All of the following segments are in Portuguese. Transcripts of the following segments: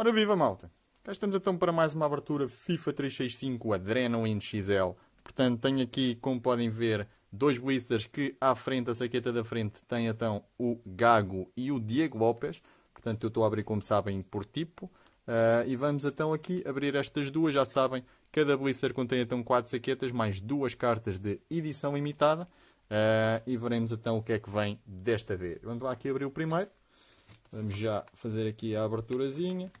Ora viva malta! Cá estamos então para mais uma abertura FIFA 365 Adrenaline XL. Portanto, tenho aqui, como podem ver, dois blisters que à frente, a saqueta da frente, tem então o Gago e o Diego Lopes. Portanto, eu estou a abrir, como sabem, por tipo. Uh, e vamos então aqui abrir estas duas, já sabem, cada blister contém então quatro saquetas, mais duas cartas de edição limitada. Uh, e veremos então o que é que vem desta vez. Vamos lá aqui abrir o primeiro. Vamos já fazer aqui a aberturazinha.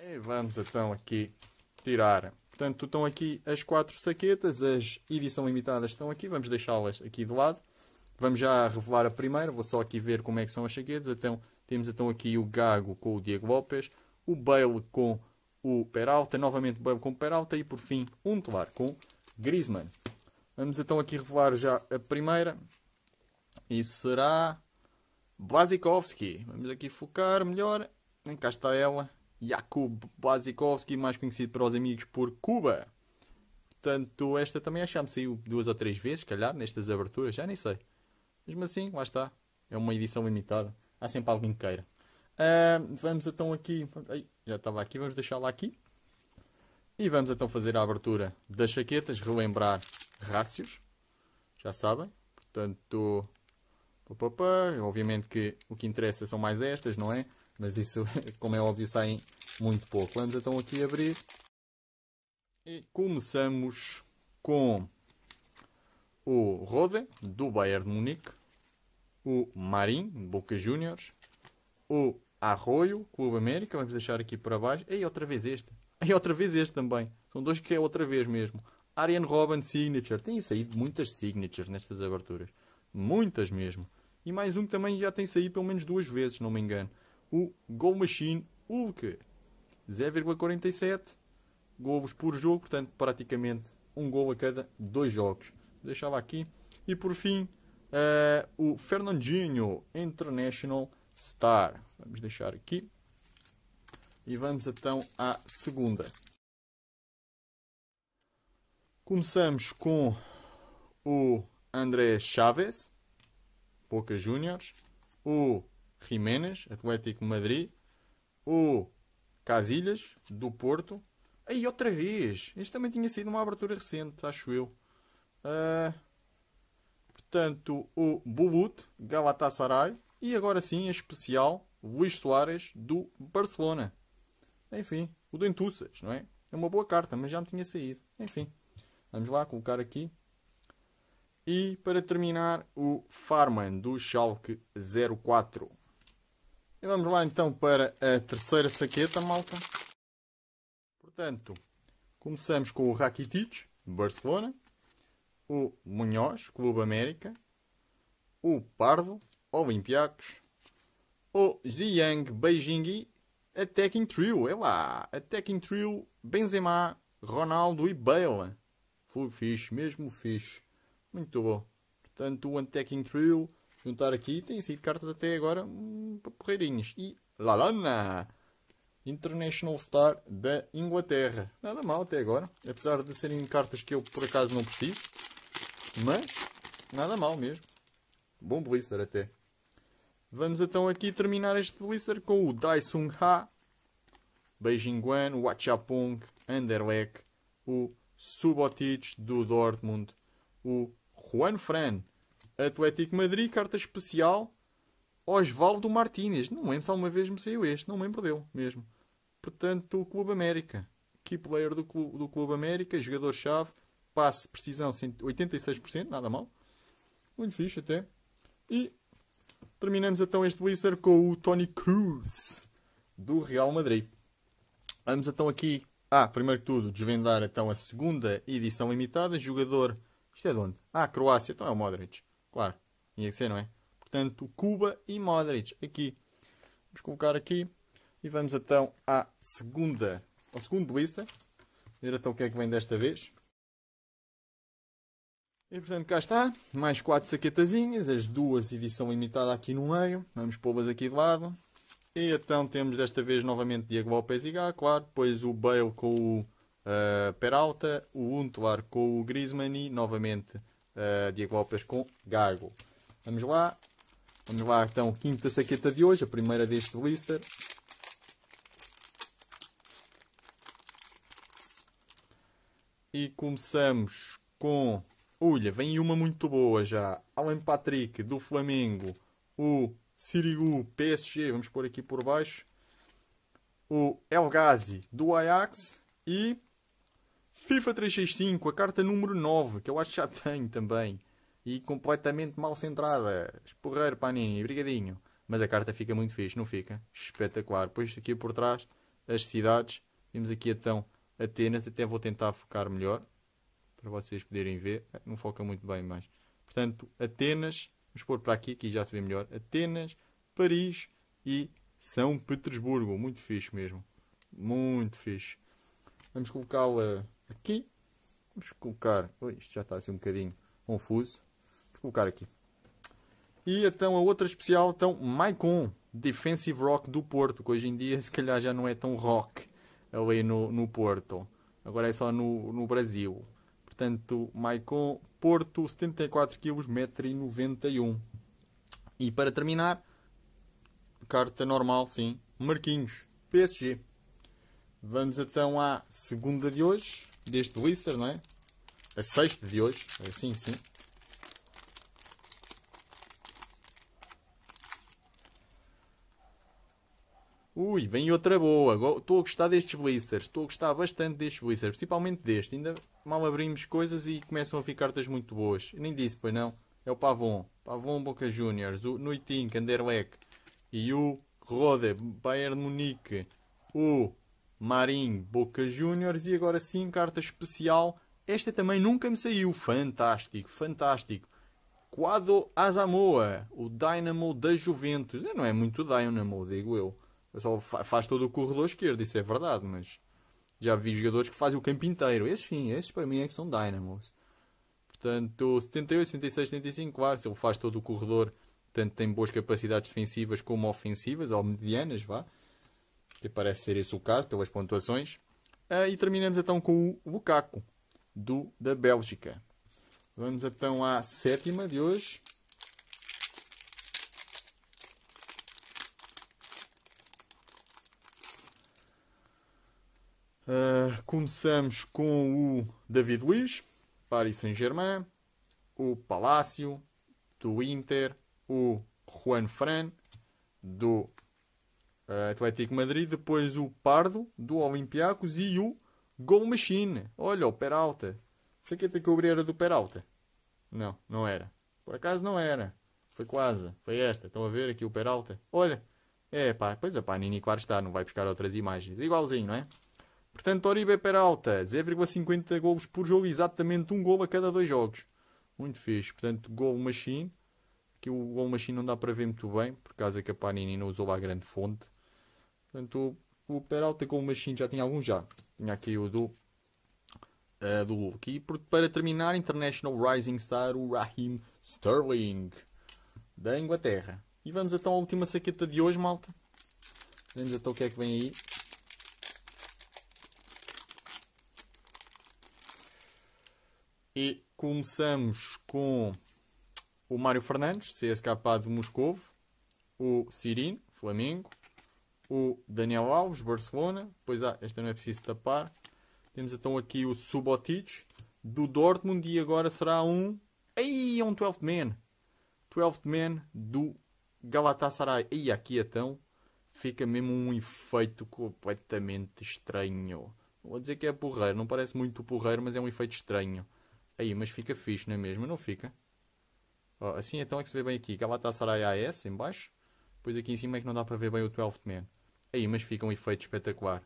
E vamos então aqui tirar. Portanto, estão aqui as quatro saquetas, as edição limitadas estão aqui, vamos deixá-las aqui de lado. Vamos já revelar a primeira, vou só aqui ver como é que são as saquetas. Então, temos então aqui o Gago com o Diego Lopes, o Bale com o Peralta, novamente Bale com o Peralta e por fim um tolar com Griezmann. Vamos então aqui revelar já a primeira e será Blazikowski. Vamos aqui focar melhor. Cá está ela, Jakub Blazikowski, mais conhecido para os amigos por Cuba. Portanto, esta também acho que já me saiu duas ou três vezes, calhar, nestas aberturas, já nem sei. Mesmo assim, lá está. É uma edição limitada. Há sempre alguém que queira. Uh, vamos então aqui. Ai, já estava aqui, vamos deixá-la aqui. E vamos então fazer a abertura das chaquetas, relembrar rácios. Já sabem. Portanto, pá, pá, pá. obviamente que o que interessa são mais estas, não é? Mas isso, como é óbvio, saem muito pouco. Vamos então aqui abrir. E começamos com o Rode, do Bayern de Munique, o Marim, Boca Juniors, o Arroio, Clube América, vamos deixar aqui para baixo. E outra vez este. E outra vez este também. São dois que é outra vez mesmo. Arian Robin Signature. Tem saído muitas signatures nestas aberturas. Muitas mesmo. E mais um que também já tem saído pelo menos duas vezes, não me engano o Goal Machine Hulk. 0,47 golos por jogo, portanto, praticamente um gol a cada dois jogos. Deixava aqui. E por fim, uh, o Fernandinho International Star. Vamos deixar aqui. E vamos então à segunda. Começamos com o André Chaves, Boca Juniors, o Jiménez, Atlético Madrid. O Casilhas, do Porto. Aí outra vez! Este também tinha sido uma abertura recente, acho eu. Uh, portanto, o Bulut, Galatasaray. E agora sim, a especial, Luís Soares, do Barcelona. Enfim, o Dentuças, não é? É uma boa carta, mas já me tinha saído. Enfim, vamos lá colocar aqui. E para terminar, o Farman do Schalke 04. E vamos lá então para a terceira saqueta, malta. Portanto, começamos com o Rakitic, Barcelona, o Munhoz, Clube América, o Pardo, Olympiacos, o Ziyang, Beijing Attacking Trio, é lá, Attacking Trio, Benzema, Ronaldo e Bale. Foi fixe, mesmo fixe. Muito bom. Portanto, o Attacking Trio juntar aqui, têm sido cartas até agora hum, porreirinhas. E Lalana, International Star da Inglaterra. Nada mal até agora, apesar de serem cartas que eu por acaso não preciso, mas nada mal mesmo. Bom blister até. Vamos então aqui terminar este blister com o Daisung Ha, Beijing Guan, o Wachapong, Anderlecht, o Subotic do Dortmund, o Juan Fran Atlético Madrid, carta especial Osvaldo Martínez. Não lembro se alguma vez me saiu este, não lembro dele mesmo. Portanto, o Clube América. Key player do Clube, do Clube América, jogador-chave, passe, precisão 86%, nada mal. Muito fixe até. E terminamos então este blister com o Tony Cruz do Real Madrid. Vamos então aqui, ah, primeiro de tudo, desvendar então a segunda edição limitada. Jogador, isto é de onde? Ah, Croácia, então é o Modric. Claro, tinha que ser, não é? Portanto, Cuba e Modric aqui. Vamos colocar aqui e vamos então à segunda, ao segundo lista. Ver então o que é que vem desta vez. E portanto cá está, mais quatro saquetazinhas, as duas edição limitada aqui no meio, vamos pô-las aqui de lado. E então temos desta vez novamente Diego Lopes e Gá, claro, depois o Bale com o uh, Peralta, o Untuar com o Griezmann e novamente uh, Diego Lopes com Gago. Vamos lá. Vamos lá, então, quinta saqueta de hoje, a primeira deste blister. E começamos com. Olha, vem uma muito boa já. Alan Patrick, do Flamengo. O Sirigu, PSG, vamos pôr aqui por baixo. O El Ghazi, do Ajax. E FIFA 365, a carta número 9, que eu acho que já tenho também. E completamente mal centrada. Esporreiro, Panini, brigadinho. Mas a carta fica muito fixe, não fica? Espetacular. Pois aqui por trás, as cidades. Temos aqui então Atenas. Até vou tentar focar melhor. Para vocês poderem ver. Não foca muito bem, mas... Portanto, Atenas. Vamos pôr para aqui, que já se vê melhor. Atenas, Paris e São Petersburgo. Muito fixe mesmo. Muito fixe. Vamos colocá-la aqui. Vamos colocar... Ui, isto já está assim um bocadinho confuso. Vamos colocar aqui. E então a outra especial, então, Maicon, Defensive Rock do Porto, que hoje em dia se calhar já não é tão rock ali no, no Porto. Agora é só no, no Brasil. Portanto, Maicon, Porto, 74 kg, 1,91m. E para terminar, carta normal, sim, Marquinhos, PSG. Vamos então à segunda de hoje deste blister, não é? A sexta de hoje, é assim sim. Ui, vem outra boa. Estou a gostar destes blisters. Estou a gostar bastante destes blisters. Principalmente deste. Ainda mal abrimos coisas e começam a ficar cartas muito boas. Eu nem disse, pois não. É o Pavon. Pavon Boca Juniors. O Nuitink, Anderlecht. E o Rode, Bayern Munique. O Marim, Boca Juniors e agora sim carta especial. Esta também nunca me saiu. Fantástico, fantástico. Quadro Azamoa, o Dynamo da Juventus. Não é muito Dynamo, digo eu. Só faz todo o corredor esquerdo, isso é verdade, mas já vi jogadores que fazem o campo inteiro. Esses sim, esses para mim é que são Dynamos. Portanto, 78, 76, 75, claro, se ele faz todo o corredor, portanto tem boas capacidades defensivas como ofensivas, ou medianas, vá que parece ser esse o caso pelas pontuações. Ah, e terminamos então com o Lukaku, do, da Bélgica. Vamos então à sétima de hoje. Uh, começamos com o David Luiz, Paris Saint-Germain, o Palácio, do Inter, o Juan Fran, do eh, Atlético Madrid, depois o Pardo do Olympiacos e o Gol Machine. Olha, o Peralta. Sei que até que eu era do Peralta. Não, não era. Por acaso não era. Foi quase. Foi esta. Estão a ver aqui o Peralta? Olha. É pá, pois é pá, Nini claro está, não vai buscar outras imagens. Igualzinho, não é? Portanto, Oribe Peralta, 0,50 golos por jogo, exatamente um gol a cada dois jogos. Muito fixe. Portanto, Gol Machine. Que o Gol Machine não dá para ver muito bem, por causa que a Panini não usou lá a grande fonte. Portanto, o Peralta com o Machine já tinha algum já. Tinha aqui o do uh, do Hulk. E por, para terminar, International Rising Star, o Raheem Sterling, da Inglaterra. E vamos então à última saqueta de hoje, malta. Vamos então o que é que vem aí. E começamos com o Mário Fernandes, CSK de Moscovo, o Sirin, Flamengo, o Daniel Alves, Barcelona. Pois há, ah, esta não é preciso tapar. Temos então aqui o Subotic do Dortmund e agora será um. Aí é um 12 man. 12 man do Galatasaray. Aí aqui então fica mesmo um efeito completamente estranho. Não vou dizer que é porreiro, não parece muito porreiro, mas é um efeito estranho. Aí, mas fica fixe, não é mesmo? Não fica? Oh, assim então é que se vê bem aqui. Galatasaray AS em baixo. pois aqui em cima é que não dá para ver bem o 12 man. Aí, mas fica um efeito espetacular.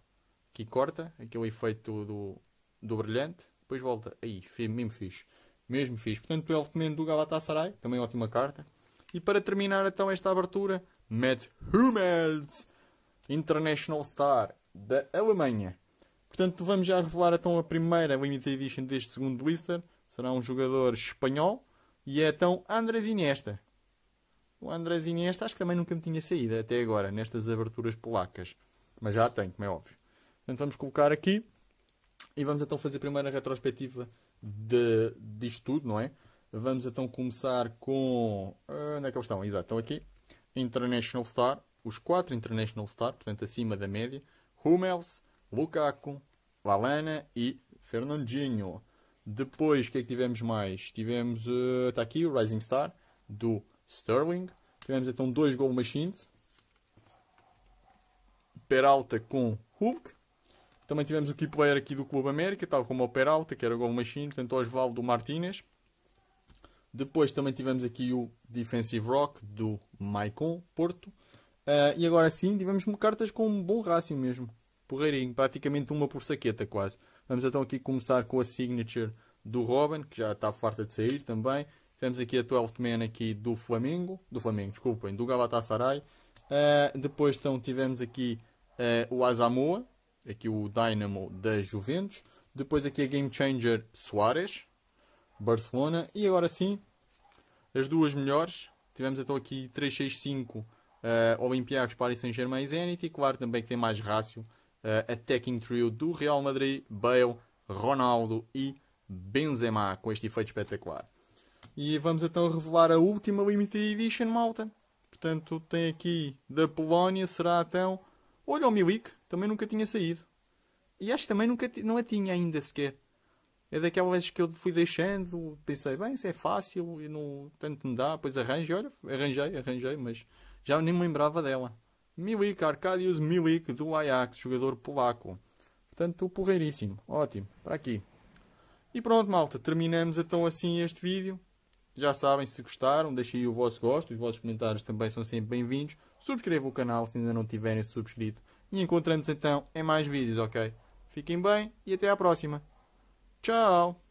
Aqui corta, aqui é o efeito do, do brilhante, depois volta. Aí, mesmo fixe. Mesmo fixe. Portanto, o recomendo do Galatasaray, também ótima carta. E para terminar então esta abertura, Matt Hummels, International Star da Alemanha. Portanto, vamos já revelar então a primeira Limited Edition deste segundo blister. Será um jogador espanhol e é então Andres Iniesta. O Andrezinho este acho que também nunca me tinha saído até agora, nestas aberturas polacas. Mas já tem, como é óbvio. Portanto, vamos colocar aqui e vamos então fazer a primeira retrospectiva de, disto tudo, não é? Vamos então começar com. Eh, onde é que eles estão? Exato, estão aqui. International Star, os quatro International Star, portanto acima da média. Hummels, Lukaku, Valana e Fernandinho. Depois, o que é que tivemos mais? Tivemos. Está eh, uh, aqui o Rising Star do Sterling. Tivemos então dois Gol machines. Peralta com Hulk. Também tivemos o Key player aqui do Clube América, tal como o Peralta, que era o gol machine, portanto Osvaldo Martínez. Depois também tivemos aqui o Defensive Rock do Maicon Porto. Uh, e agora sim, tivemos cartas com um bom racio mesmo. Porreirinho, praticamente uma por saqueta quase. Vamos então aqui começar com a Signature do Robin, que já está farta de sair também. Temos aqui a 12 Man aqui do Flamengo, do Flamengo, desculpem, do Galatasaray. Uh, depois então tivemos aqui uh, o Azamoa, aqui o Dynamo da Juventus. Depois aqui a Game Changer Soares, Barcelona. E agora sim, as duas melhores. Tivemos então aqui 365 uh, eh, Olympiacos, Paris Saint-Germain e Zenit. E claro também que tem mais rácio uh, attacking trio do Real Madrid, Bale, Ronaldo e Benzema, com este efeito espetacular. E vamos então revelar a última Limited Edition, malta. Portanto, tem aqui da Polónia, será então. Olha o Milik, também nunca tinha saído. E acho que também nunca não a tinha ainda sequer. É daquelas que eu fui deixando, pensei, bem, isso é fácil, e não, tanto me dá, pois arranjo, olha, arranjei, arranjei, mas já nem me lembrava dela. Milik, Arkadiusz Milik, do Ajax, jogador polaco. Portanto, porreiríssimo, ótimo, para aqui. E pronto, malta, terminamos então assim este vídeo. Já sabem, se gostaram, deixem aí o vosso gosto, os vossos comentários também são sempre bem-vindos. Subscrevam o canal se ainda não tiverem subscrito. E encontramos então em mais vídeos, ok? Fiquem bem e até à próxima. Tchau!